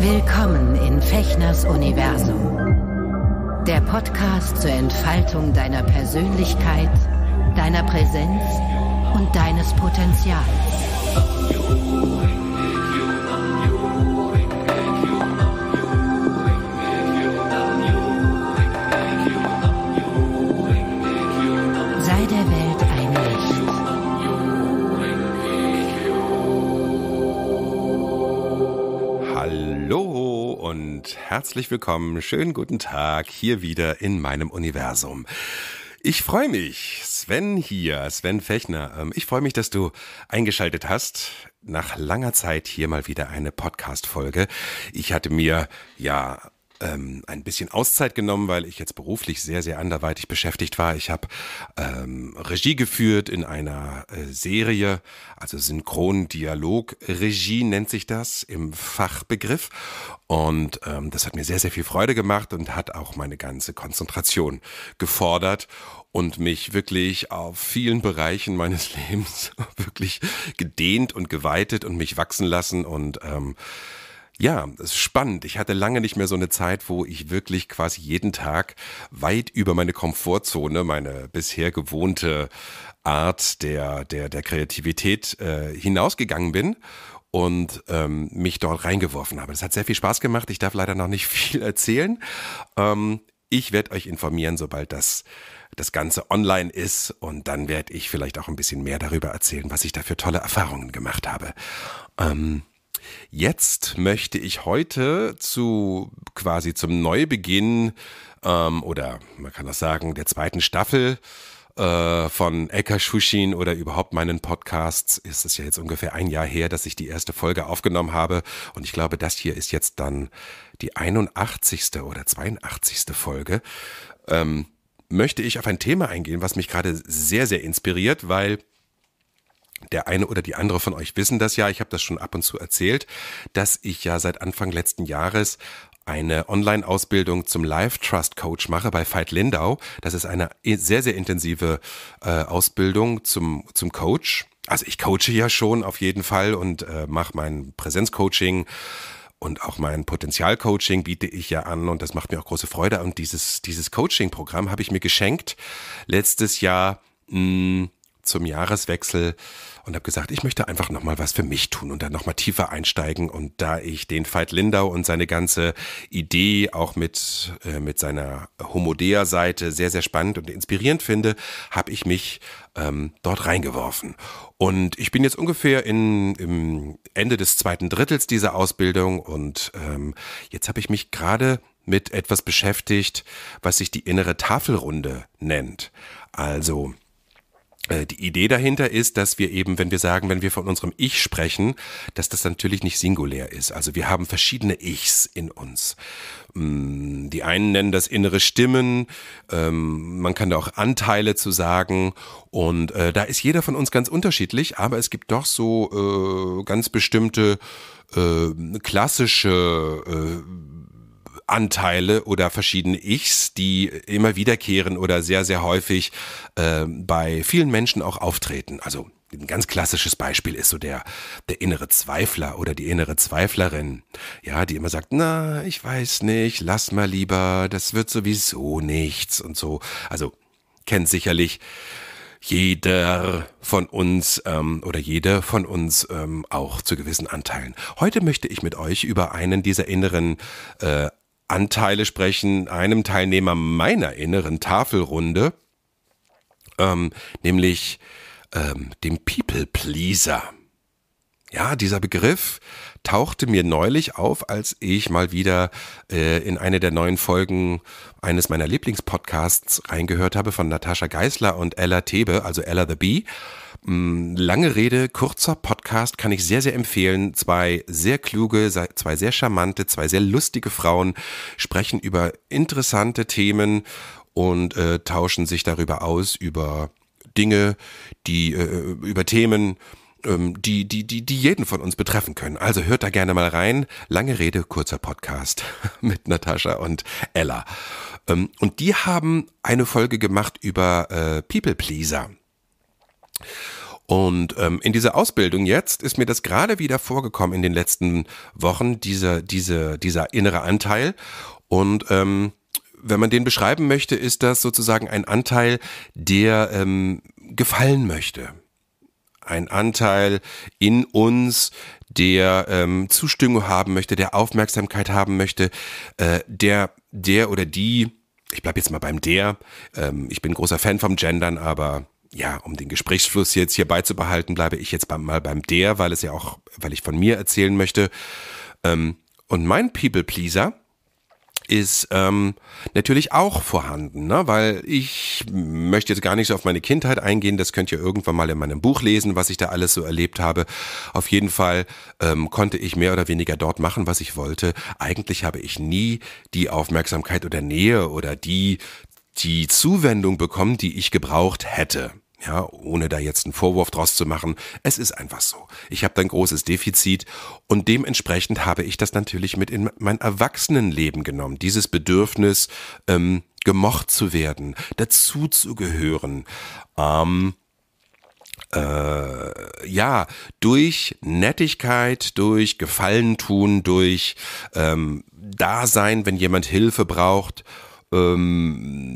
Willkommen in Fechners Universum. Der Podcast zur Entfaltung deiner Persönlichkeit, deiner Präsenz und deines Potenzials. herzlich willkommen. Schönen guten Tag hier wieder in meinem Universum. Ich freue mich, Sven hier, Sven Fechner. Ähm, ich freue mich, dass du eingeschaltet hast. Nach langer Zeit hier mal wieder eine Podcast-Folge. Ich hatte mir ja ähm, ein bisschen Auszeit genommen, weil ich jetzt beruflich sehr, sehr anderweitig beschäftigt war. Ich habe ähm, Regie geführt in einer äh, Serie, also synchron dialog regie nennt sich das im Fachbegriff. Und ähm, das hat mir sehr, sehr viel Freude gemacht und hat auch meine ganze Konzentration gefordert und mich wirklich auf vielen Bereichen meines Lebens wirklich gedehnt und geweitet und mich wachsen lassen und ähm, ja, es ist spannend. Ich hatte lange nicht mehr so eine Zeit, wo ich wirklich quasi jeden Tag weit über meine Komfortzone, meine bisher gewohnte Art der, der, der Kreativität äh, hinausgegangen bin und ähm, mich dort reingeworfen habe. Das hat sehr viel Spaß gemacht. Ich darf leider noch nicht viel erzählen. Ähm, ich werde euch informieren, sobald das, das Ganze online ist. Und dann werde ich vielleicht auch ein bisschen mehr darüber erzählen, was ich da für tolle Erfahrungen gemacht habe. Ähm, Jetzt möchte ich heute zu quasi zum Neubeginn ähm, oder man kann das sagen, der zweiten Staffel äh, von Eka Shushin oder überhaupt meinen Podcasts ist es ja jetzt ungefähr ein Jahr her, dass ich die erste Folge aufgenommen habe. Und ich glaube, das hier ist jetzt dann die 81. oder 82. Folge. Ähm, möchte ich auf ein Thema eingehen, was mich gerade sehr, sehr inspiriert, weil der eine oder die andere von euch wissen das ja, ich habe das schon ab und zu erzählt, dass ich ja seit Anfang letzten Jahres eine Online-Ausbildung zum Live-Trust-Coach mache bei Veit Lindau. Das ist eine e-, sehr, sehr intensive äh, Ausbildung zum, zum Coach. Also ich coache ja schon auf jeden Fall und äh, mache mein Präsenzcoaching und auch mein Potenzialcoaching biete ich ja an und das macht mir auch große Freude. Und dieses, dieses Coaching-Programm habe ich mir geschenkt letztes Jahr. Mh, hm, zum Jahreswechsel und habe gesagt, ich möchte einfach nochmal was für mich tun und dann nochmal tiefer einsteigen. Und da ich den Veit Lindau und seine ganze Idee auch mit, äh, mit seiner Homodea-Seite sehr, sehr spannend und inspirierend finde, habe ich mich ähm, dort reingeworfen. Und ich bin jetzt ungefähr in, im Ende des zweiten Drittels dieser Ausbildung und ähm, jetzt habe ich mich gerade mit etwas beschäftigt, was sich die innere Tafelrunde nennt. Also äh, die Idee dahinter ist, dass wir eben, wenn wir sagen, wenn wir von unserem Ich sprechen, dass das natürlich nicht singulär ist. Also wir haben verschiedene Ichs in uns. Mm, die einen nennen das innere Stimmen, ähm, man kann da auch Anteile zu sagen und äh, da ist jeder von uns ganz unterschiedlich, aber es gibt doch so äh, ganz bestimmte klassische Anteile oder verschiedene Ichs, die immer wiederkehren oder sehr, sehr häufig äh, bei vielen Menschen auch auftreten. Also ein ganz klassisches Beispiel ist so der, der innere Zweifler oder die innere Zweiflerin, ja, die immer sagt, na, ich weiß nicht, lass mal lieber, das wird sowieso nichts und so. Also kennt sicherlich jeder von uns ähm, oder jede von uns ähm, auch zu gewissen Anteilen. Heute möchte ich mit euch über einen dieser inneren äh, Anteile sprechen einem Teilnehmer meiner inneren Tafelrunde, ähm, nämlich ähm, dem People Pleaser. Ja, dieser Begriff tauchte mir neulich auf, als ich mal wieder äh, in eine der neuen Folgen eines meiner Lieblingspodcasts reingehört habe von Natascha Geisler und Ella Thebe, also Ella the Bee. Hm, lange Rede, kurzer Podcast kann ich sehr, sehr empfehlen. Zwei sehr kluge, zwei sehr charmante, zwei sehr lustige Frauen sprechen über interessante Themen und äh, tauschen sich darüber aus, über Dinge, die, äh, über Themen, ähm, die, die, die, die jeden von uns betreffen können. Also hört da gerne mal rein. Lange Rede, kurzer Podcast mit Natascha und Ella. Ähm, und die haben eine Folge gemacht über äh, People Pleaser. Und ähm, in dieser Ausbildung jetzt ist mir das gerade wieder vorgekommen in den letzten Wochen, diese, diese, dieser innere Anteil. Und ähm, wenn man den beschreiben möchte, ist das sozusagen ein Anteil, der ähm, gefallen möchte. Ein Anteil in uns, der ähm, Zustimmung haben möchte, der Aufmerksamkeit haben möchte, äh, der, der oder die, ich bleibe jetzt mal beim der, ähm, ich bin großer Fan vom Gendern, aber ja, um den Gesprächsfluss jetzt hier beizubehalten, bleibe ich jetzt mal beim der, weil es ja auch, weil ich von mir erzählen möchte. Ähm, und mein People Pleaser ist ähm, natürlich auch vorhanden, ne? weil ich möchte jetzt gar nicht so auf meine Kindheit eingehen, das könnt ihr irgendwann mal in meinem Buch lesen, was ich da alles so erlebt habe. Auf jeden Fall ähm, konnte ich mehr oder weniger dort machen, was ich wollte. Eigentlich habe ich nie die Aufmerksamkeit oder Nähe oder die, die Zuwendung bekommen, die ich gebraucht hätte. Ja, ohne da jetzt einen Vorwurf draus zu machen. Es ist einfach so. Ich habe da ein großes Defizit und dementsprechend habe ich das natürlich mit in mein Erwachsenenleben genommen. Dieses Bedürfnis, ähm, gemocht zu werden, dazu zu gehören. Ähm, äh, ja, durch Nettigkeit, durch Gefallen tun, durch ähm, Dasein, wenn jemand Hilfe braucht, ähm,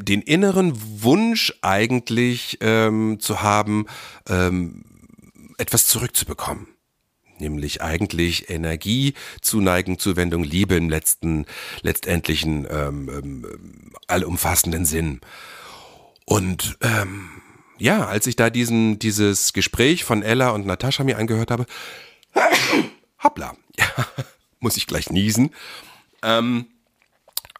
den inneren Wunsch eigentlich ähm, zu haben, ähm, etwas zurückzubekommen nämlich eigentlich Energie, Zuneigung, Zuwendung, Liebe im letzten, letztendlichen, ähm, ähm, allumfassenden Sinn. Und ähm, ja, als ich da diesen, dieses Gespräch von Ella und Natascha mir angehört habe, hoppla, ja, muss ich gleich niesen, ähm,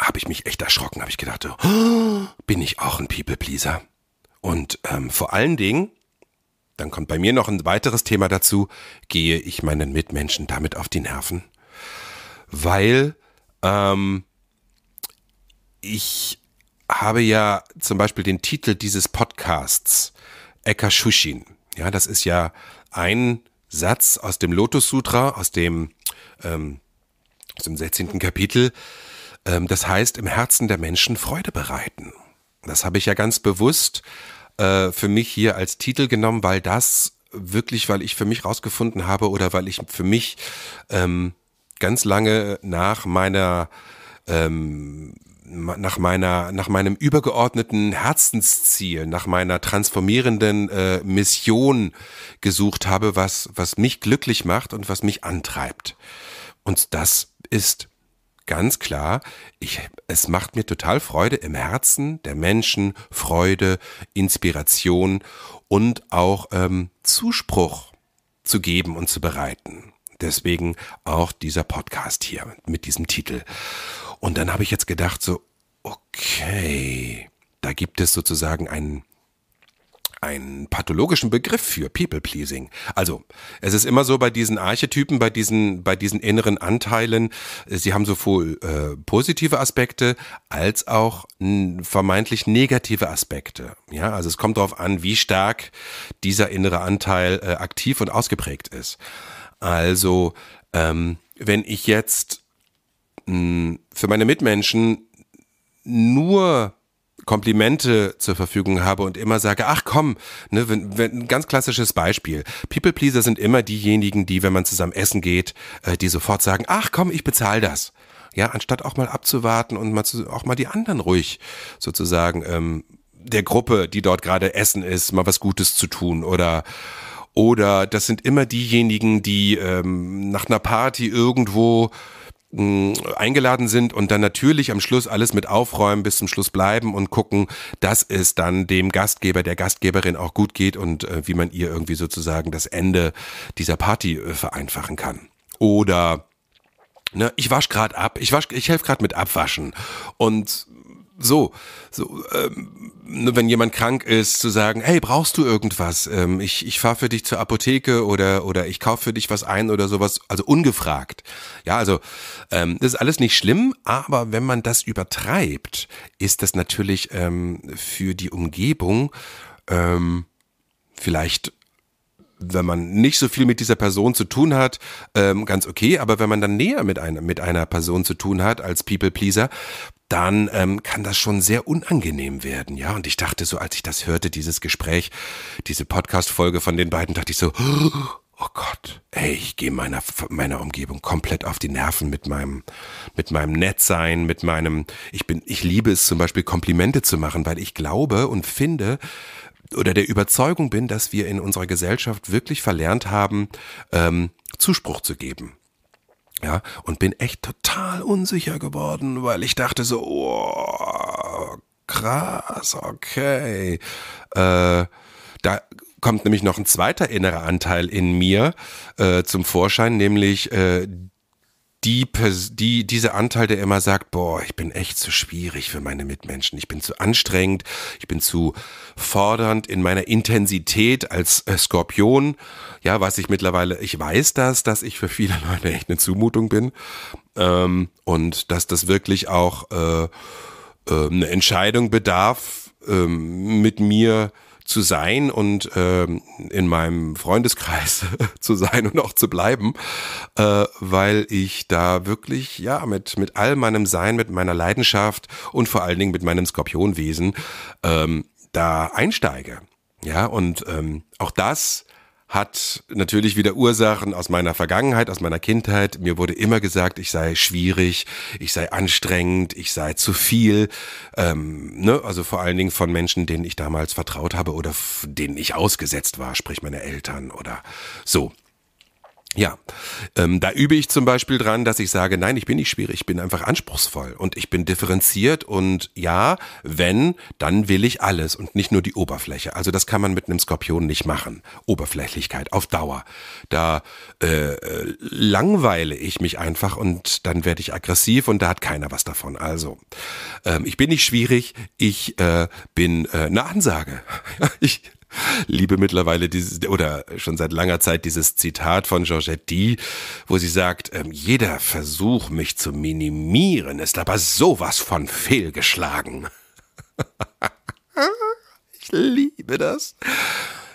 habe ich mich echt erschrocken, habe ich gedacht, oh, bin ich auch ein People-Pleaser? Und ähm, vor allen Dingen, dann kommt bei mir noch ein weiteres Thema dazu, gehe ich meinen Mitmenschen damit auf die Nerven? Weil ähm, ich habe ja zum Beispiel den Titel dieses Podcasts, Ekashushin. Ja, das ist ja ein Satz aus dem Lotus Sutra, aus dem, ähm, aus dem 16. Kapitel, ähm, das heißt, im Herzen der Menschen Freude bereiten. Das habe ich ja ganz bewusst äh, für mich hier als Titel genommen, weil das wirklich, weil ich für mich rausgefunden habe oder weil ich für mich ähm, ganz lange nach meiner ähm, nach meiner nach meinem übergeordneten Herzensziel, nach meiner transformierenden äh, Mission gesucht habe, was was mich glücklich macht und was mich antreibt. Und das ist ganz klar, ich, es macht mir total Freude im Herzen der Menschen, Freude, Inspiration und auch ähm, Zuspruch zu geben und zu bereiten. Deswegen auch dieser Podcast hier mit diesem Titel. Und dann habe ich jetzt gedacht, so, okay, da gibt es sozusagen einen einen pathologischen Begriff für People Pleasing. Also, es ist immer so bei diesen Archetypen, bei diesen, bei diesen inneren Anteilen, äh, sie haben sowohl äh, positive Aspekte als auch vermeintlich negative Aspekte. Ja, also es kommt darauf an, wie stark dieser innere Anteil äh, aktiv und ausgeprägt ist. Also, ähm, wenn ich jetzt mh, für meine Mitmenschen nur Komplimente zur Verfügung habe und immer sage, ach komm, ne, wenn, wenn, ein ganz klassisches Beispiel. People Pleaser sind immer diejenigen, die, wenn man zusammen essen geht, äh, die sofort sagen, ach komm, ich bezahle das. Ja, anstatt auch mal abzuwarten und mal zu, auch mal die anderen ruhig sozusagen ähm, der Gruppe, die dort gerade essen ist, mal was Gutes zu tun oder oder das sind immer diejenigen, die ähm, nach einer Party irgendwo mh, mm, eingeladen sind und dann natürlich am Schluss alles mit aufräumen, bis zum Schluss bleiben und gucken, dass es dann dem Gastgeber, der Gastgeberin auch gut geht und äh, wie man ihr irgendwie sozusagen das Ende dieser Party äh, vereinfachen kann. Oder ne, ich wasche gerade ab, ich, wasch, ich helfe gerade mit Abwaschen und so, so ähm, nur wenn jemand krank ist, zu sagen, hey, brauchst du irgendwas? Ähm, ich ich fahre für dich zur Apotheke oder oder ich kaufe für dich was ein oder sowas, also ungefragt. Ja, also ähm, das ist alles nicht schlimm, aber wenn man das übertreibt, ist das natürlich ähm, für die Umgebung ähm, vielleicht wenn man nicht so viel mit dieser Person zu tun hat, ähm, ganz okay, aber wenn man dann näher mit einer, mit einer Person zu tun hat als People Pleaser, dann ähm, kann das schon sehr unangenehm werden, ja. Und ich dachte so, als ich das hörte, dieses Gespräch, diese Podcast-Folge von den beiden, dachte ich so, oh Gott, ey, ich gehe meiner, meiner Umgebung komplett auf die Nerven mit meinem, mit meinem Nettsein, mit meinem, ich bin, ich liebe es zum Beispiel Komplimente zu machen, weil ich glaube und finde, oder der Überzeugung bin, dass wir in unserer Gesellschaft wirklich verlernt haben, ähm, Zuspruch zu geben. Ja, und bin echt total unsicher geworden, weil ich dachte so, oh, krass, okay. Äh, da kommt nämlich noch ein zweiter innerer Anteil in mir äh, zum Vorschein, nämlich äh, die, die, dieser Anteil, der immer sagt, boah, ich bin echt zu schwierig für meine Mitmenschen, ich bin zu anstrengend, ich bin zu fordernd in meiner Intensität als äh, Skorpion, ja, was ich mittlerweile, ich weiß das, dass ich für viele Leute echt eine Zumutung bin ähm, und dass das wirklich auch äh, äh, eine Entscheidung bedarf, äh, mit mir äh, zu sein und ähm, in meinem Freundeskreis zu sein und auch zu bleiben, äh, weil ich da wirklich ja mit mit all meinem Sein, mit meiner Leidenschaft und vor allen Dingen mit meinem Skorpionwesen ähm, da einsteige. Ja und ähm, auch das hat natürlich wieder Ursachen aus meiner Vergangenheit, aus meiner Kindheit. Mir wurde immer gesagt, ich sei schwierig, ich sei anstrengend, ich sei zu viel. Ähm, ne? Also vor allen Dingen von Menschen, denen ich damals vertraut habe oder denen ich ausgesetzt war, sprich meine Eltern oder so. Ja, ähm, da übe ich zum Beispiel dran, dass ich sage, nein, ich bin nicht schwierig, ich bin einfach anspruchsvoll und ich bin differenziert und ja, wenn, dann will ich alles und nicht nur die Oberfläche. Also das kann man mit einem Skorpion nicht machen. Oberflächlichkeit auf Dauer. Da äh, äh langweile ich mich einfach und dann werde ich aggressiv und da hat keiner was davon. Also, ähm, ich bin nicht schwierig, ich äh, bin äh, eine Ansage. ich liebe mittlerweile dieses, oder schon seit langer Zeit dieses Zitat von Georgette D., wo sie sagt, ähm, jeder Versuch, mich zu minimieren, ist aber sowas von fehlgeschlagen. ich liebe das.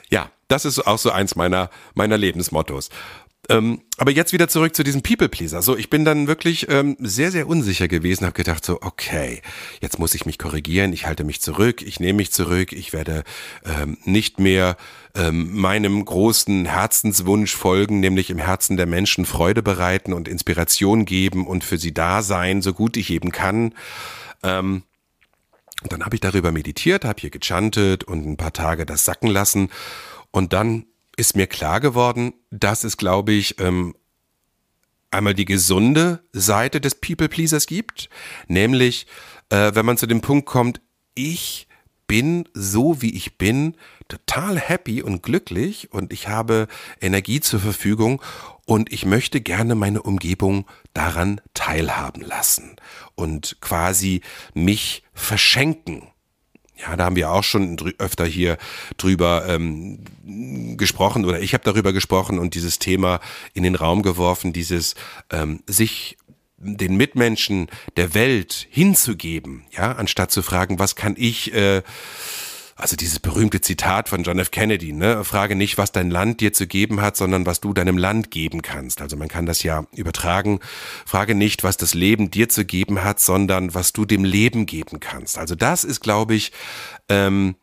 Ja, das ist auch so eins meiner, meiner Lebensmottos. Ähm, aber jetzt wieder zurück zu diesem People-Pleaser. So, ich bin dann wirklich ähm, sehr, sehr unsicher gewesen, habe gedacht so, okay, jetzt muss ich mich korrigieren, ich halte mich zurück, ich nehme mich zurück, ich werde ähm, nicht mehr ähm, meinem großen Herzenswunsch folgen, nämlich im Herzen der Menschen Freude bereiten und Inspiration geben und für sie da sein, so gut ich eben kann. Ähm, Und dann habe ich darüber meditiert, habe hier gechantet und ein paar Tage das sacken lassen. Und dann ist mir klar geworden, dass es, glaube ich, ähm, einmal die gesunde Seite des People-Pleasers gibt, nämlich äh, wenn man zu dem Punkt kommt, ich bin so wie ich bin, total happy und glücklich und ich habe Energie zur Verfügung und ich möchte gerne meine Umgebung daran teilhaben lassen und quasi mich verschenken ja, da haben wir auch schon öfter hier drüber ähm, gesprochen oder ich habe darüber gesprochen und dieses Thema in den Raum geworfen, dieses ähm, sich den Mitmenschen der Welt hinzugeben, ja, anstatt zu fragen, was kann ich äh, also dieses berühmte Zitat von John F. Kennedy, ne? Frage nicht, was dein Land dir zu geben hat, sondern was du deinem Land geben kannst. Also man kann das ja übertragen. Frage nicht, was das Leben dir zu geben hat, sondern was du dem Leben geben kannst. Also das ist, glaube ich, ähm,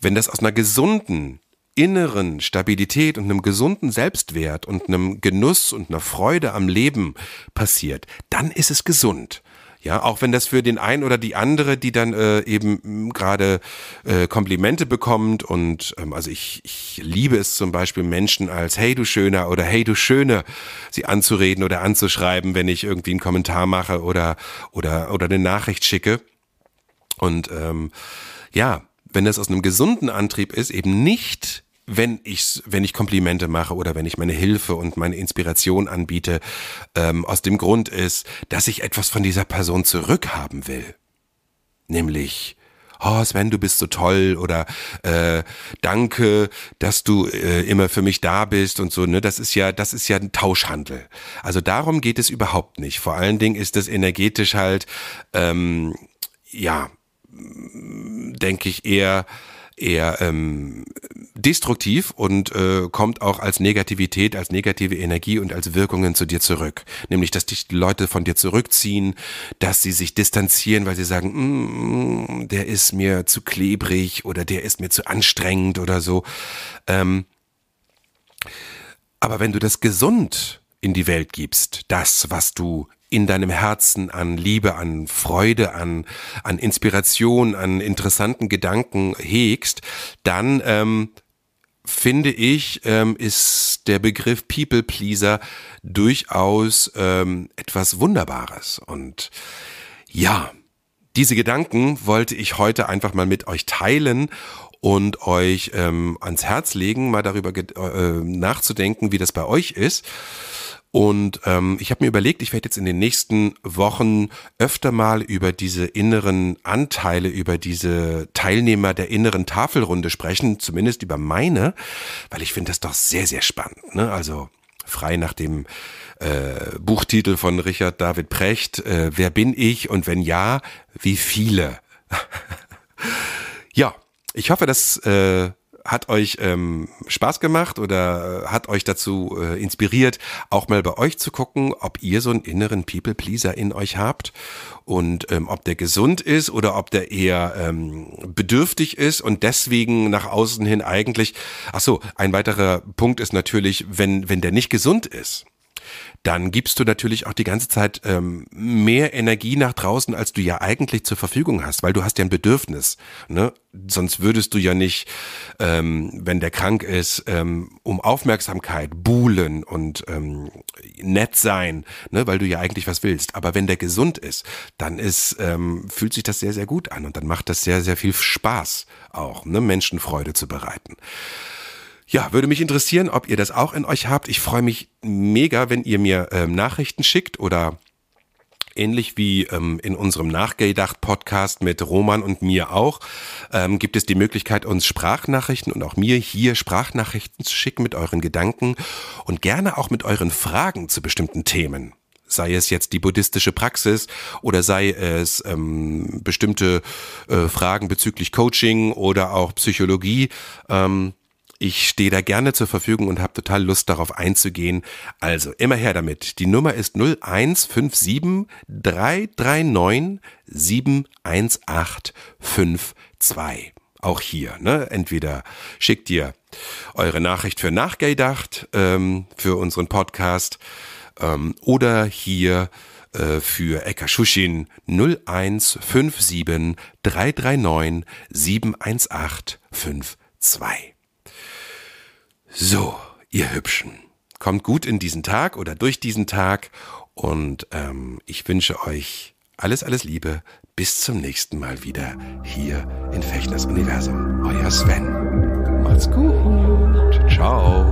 wenn das aus einer gesunden inneren Stabilität und einem gesunden Selbstwert und einem Genuss und einer Freude am Leben passiert, dann ist es gesund. Ja, auch wenn das für den einen oder die andere, die dann äh, eben hm, gerade äh, Komplimente bekommt und ähm, also ich, ich liebe es zum Beispiel Menschen als Hey du Schöner oder Hey du Schöne sie anzureden oder anzuschreiben, wenn ich irgendwie einen Kommentar mache oder oder oder eine Nachricht schicke und ähm, ja, wenn das aus einem gesunden Antrieb ist, eben nicht wenn ich, wenn ich Komplimente mache oder wenn ich meine Hilfe und meine Inspiration anbiete, ähm, aus dem Grund ist, dass ich etwas von dieser Person zurückhaben will. Nämlich, oh Sven, du bist so toll oder äh, danke, dass du äh, immer für mich da bist und so, ne? Das ist ja, das ist ja ein Tauschhandel. Also darum geht es überhaupt nicht. Vor allen Dingen ist das energetisch halt, ähm, ja, denke ich eher, eher ähm, destruktiv und äh, kommt auch als Negativität, als negative Energie und als Wirkungen zu dir zurück. Nämlich, dass dich Leute von dir zurückziehen, dass sie sich distanzieren, weil sie sagen, mm, der ist mir zu klebrig oder der ist mir zu anstrengend oder so. Ähm, aber wenn du das gesund in die Welt gibst, das, was du in deinem Herzen an Liebe, an Freude, an, an Inspiration, an interessanten Gedanken hegst, dann ähm, finde ich, ähm, ist der Begriff People Pleaser durchaus ähm, etwas Wunderbares. Und ja, diese Gedanken wollte ich heute einfach mal mit euch teilen und euch ähm, ans Herz legen, mal darüber äh, äh, nachzudenken, wie das bei euch ist. Und ähm, ich habe mir überlegt, ich werde jetzt in den nächsten Wochen öfter mal über diese inneren Anteile, über diese Teilnehmer der inneren Tafelrunde sprechen, zumindest über meine, weil ich finde das doch sehr, sehr spannend. Ne? Also frei nach dem äh, Buchtitel von Richard David Precht, äh, Wer bin ich und wenn ja, wie viele? ja, ich hoffe, dass... Äh, hat euch ähm, Spaß gemacht oder äh, hat euch dazu äh, inspiriert, auch mal bei euch zu gucken, ob ihr so einen inneren People-Pleaser in euch habt und ähm, ob der gesund ist oder ob der eher ähm, bedürftig ist und deswegen nach außen hin eigentlich. Ach so, ein weiterer Punkt ist natürlich, wenn wenn der nicht gesund ist dann gibst du natürlich auch die ganze Zeit ähm, mehr Energie nach draußen, als du ja eigentlich zur Verfügung hast, weil du hast ja ein Bedürfnis. Ne? Sonst würdest du ja nicht, ähm, wenn der krank ist, ähm, um Aufmerksamkeit buhlen und ähm, nett sein, ne? weil du ja eigentlich was willst. Aber wenn der gesund ist, dann ist, ähm, fühlt sich das sehr, sehr gut an und dann macht das sehr, sehr viel Spaß auch, ne? Menschen Freude zu bereiten. Ja, würde mich interessieren, ob ihr das auch in euch habt. Ich freue mich mega, wenn ihr mir ähm, Nachrichten schickt oder ähnlich wie ähm, in unserem Nachgedacht-Podcast mit Roman und mir auch, ähm, gibt es die Möglichkeit, uns Sprachnachrichten und auch mir hier Sprachnachrichten zu schicken mit euren Gedanken und gerne auch mit euren Fragen zu bestimmten Themen. Sei es jetzt die buddhistische Praxis oder sei es ähm, bestimmte äh, Fragen bezüglich Coaching oder auch Psychologie. Ähm, ich stehe da gerne zur Verfügung und habe total Lust darauf einzugehen. Also immer her damit. Die Nummer ist 0157 339 71852. Auch hier, ne? Entweder schickt ihr eure Nachricht für nachgedacht, ähm, für unseren Podcast ähm, oder hier äh, für Ekashushin 0157 339 71852. So, ihr Hübschen, kommt gut in diesen Tag oder durch diesen Tag und ähm, ich wünsche euch alles, alles Liebe. Bis zum nächsten Mal wieder hier in Fechners Universum. Euer Sven. Macht's gut. Ciao.